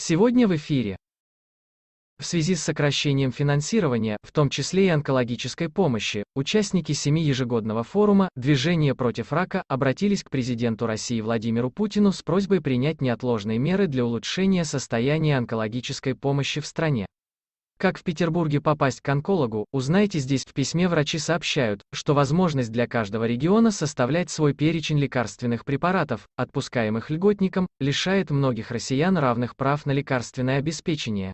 Сегодня в эфире. В связи с сокращением финансирования, в том числе и онкологической помощи, участники семи ежегодного форума «Движение против рака» обратились к президенту России Владимиру Путину с просьбой принять неотложные меры для улучшения состояния онкологической помощи в стране. Как в Петербурге попасть к онкологу, узнайте здесь в письме врачи сообщают, что возможность для каждого региона составлять свой перечень лекарственных препаратов, отпускаемых льготникам, лишает многих россиян равных прав на лекарственное обеспечение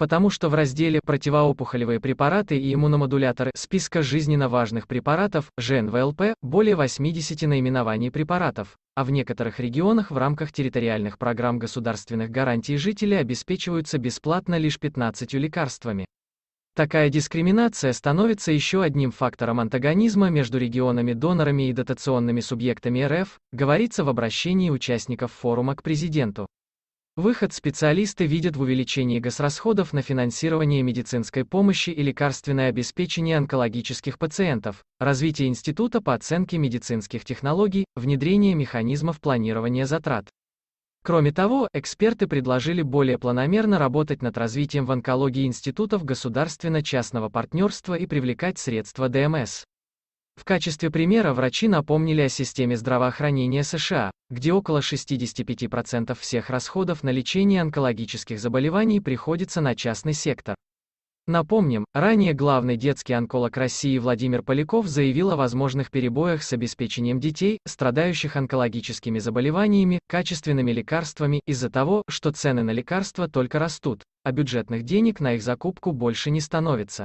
потому что в разделе «Противоопухолевые препараты и иммуномодуляторы» списка жизненно важных препаратов ЖНВЛП более 80 наименований препаратов, а в некоторых регионах в рамках территориальных программ государственных гарантий жители обеспечиваются бесплатно лишь 15 лекарствами. Такая дискриминация становится еще одним фактором антагонизма между регионами-донорами и дотационными субъектами РФ, говорится в обращении участников форума к президенту. Выход специалисты видят в увеличении госрасходов на финансирование медицинской помощи и лекарственное обеспечение онкологических пациентов, развитие института по оценке медицинских технологий, внедрение механизмов планирования затрат. Кроме того, эксперты предложили более планомерно работать над развитием в онкологии институтов государственно-частного партнерства и привлекать средства ДМС. В качестве примера врачи напомнили о системе здравоохранения США, где около 65% всех расходов на лечение онкологических заболеваний приходится на частный сектор. Напомним, ранее главный детский онколог России Владимир Поляков заявил о возможных перебоях с обеспечением детей, страдающих онкологическими заболеваниями, качественными лекарствами из-за того, что цены на лекарства только растут, а бюджетных денег на их закупку больше не становится.